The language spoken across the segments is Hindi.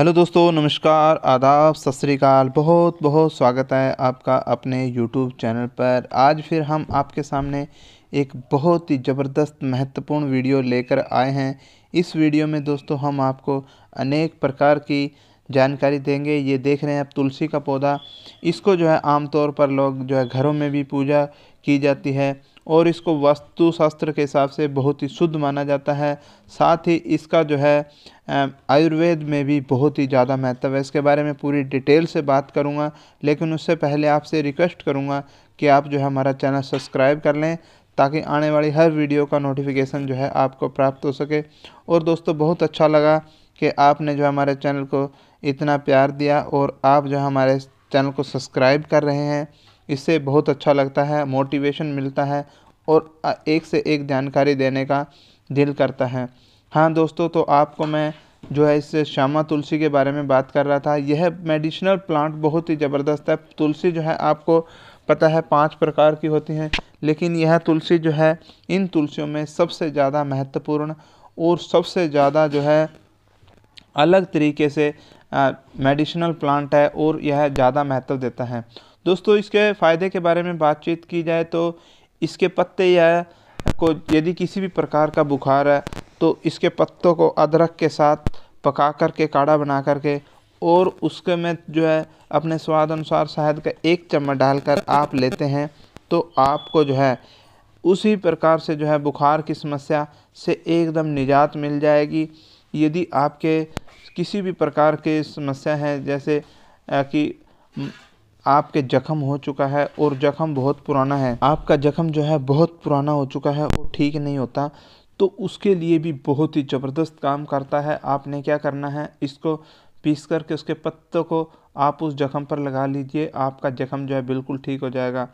हेलो दोस्तों नमस्कार आदाब सत श्रीकाल बहुत बहुत स्वागत है आपका अपने यूट्यूब चैनल पर आज फिर हम आपके सामने एक बहुत ही ज़बरदस्त महत्वपूर्ण वीडियो लेकर आए हैं इस वीडियो में दोस्तों हम आपको अनेक प्रकार की जानकारी देंगे ये देख रहे हैं आप तुलसी का पौधा इसको जो है आमतौर पर लोग जो है घरों में भी पूजा की जाती है और इसको वास्तुशास्त्र के हिसाब से बहुत ही शुद्ध माना जाता है साथ ही इसका जो है आयुर्वेद में भी बहुत ही ज़्यादा महत्व है इसके बारे में पूरी डिटेल से बात करूँगा लेकिन उससे पहले आपसे रिक्वेस्ट करूँगा कि आप जो है हमारा चैनल सब्सक्राइब कर लें ताकि आने वाली हर वीडियो का नोटिफिकेशन जो है आपको प्राप्त हो सके और दोस्तों बहुत अच्छा लगा कि आपने जो हमारे चैनल को इतना प्यार दिया और आप जो हमारे चैनल को सब्सक्राइब कर रहे हैं इससे बहुत अच्छा लगता है मोटिवेशन मिलता है और एक से एक जानकारी देने का दिल करता है हाँ दोस्तों तो आपको मैं जो है इससे श्यामा तुलसी के बारे में बात कर रहा था यह मेडिसिनल प्लांट बहुत ही ज़बरदस्त है तुलसी जो है आपको पता है पांच प्रकार की होती हैं लेकिन यह तुलसी जो है इन तुलसियों में सबसे ज़्यादा महत्वपूर्ण और सबसे ज़्यादा जो है अलग तरीके से मेडिसिनल प्लांट है और यह ज़्यादा महत्व देता है दोस्तों इसके फ़ायदे के बारे में बातचीत की जाए तो इसके पत्ते या को यदि किसी भी प्रकार का बुखार है तो इसके पत्तों को अदरक के साथ पका कर के काढ़ा बना कर के और उसके में जो है अपने स्वाद अनुसार शहद का एक चम्मच डालकर आप लेते हैं तो आपको जो है उसी प्रकार से जो है बुखार की समस्या से एकदम निजात मिल जाएगी यदि आपके किसी भी प्रकार के समस्या हैं जैसे कि आपके जख्म हो चुका है और जख्म बहुत पुराना है आपका जख्म जो है बहुत पुराना हो चुका है और ठीक नहीं होता तो उसके लिए भी बहुत ही ज़बरदस्त काम करता है आपने क्या करना है इसको पीस करके उसके पत्तों को आप उस जख्म पर लगा लीजिए आपका जख्म जो है बिल्कुल ठीक हो जाएगा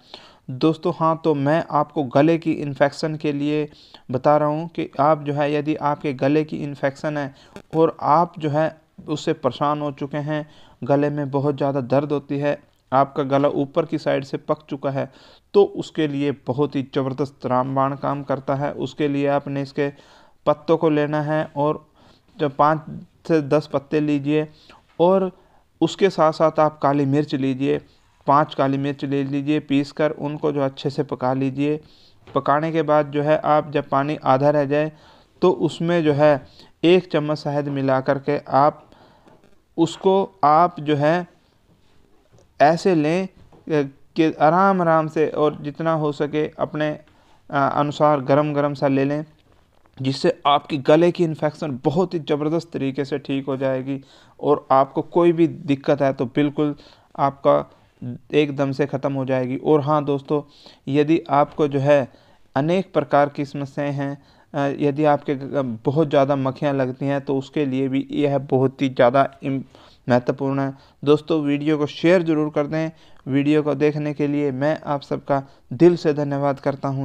दोस्तों हाँ तो मैं आपको गले की इन्फेक्शन के लिए बता रहा हूँ कि आप जो है यदि आपके गले की इन्फेक्शन है और आप जो है उससे परेशान हो चुके हैं गले में बहुत ज़्यादा दर्द होती है आपका गला ऊपर की साइड से पक चुका है तो उसके लिए बहुत ही ज़बरदस्त रामबाण काम करता है उसके लिए आपने इसके पत्तों को लेना है और जब पाँच से दस पत्ते लीजिए और उसके साथ साथ आप काली मिर्च लीजिए पांच काली मिर्च ले लीजिए पीस कर उनको जो अच्छे से पका लीजिए पकाने के बाद जो है आप जब पानी आधा रह जाए तो उसमें जो है एक चम्मच शहद मिला कर के आप उसको आप जो है ऐसे लें कि आराम आराम से और जितना हो सके अपने अनुसार गरम गरम सा ले लें जिससे आपकी गले की इन्फेक्शन बहुत ही ज़बरदस्त तरीके से ठीक हो जाएगी और आपको कोई भी दिक्कत है तो बिल्कुल आपका एकदम से ख़त्म हो जाएगी और हाँ दोस्तों यदि आपको जो है अनेक प्रकार की समस्याएं हैं यदि आपके बहुत ज़्यादा मक्खियाँ लगती हैं तो उसके लिए भी यह बहुत ही ज़्यादा महत्वपूर्ण है दोस्तों वीडियो को शेयर ज़रूर कर दें वीडियो को देखने के लिए मैं आप सबका दिल से धन्यवाद करता हूँ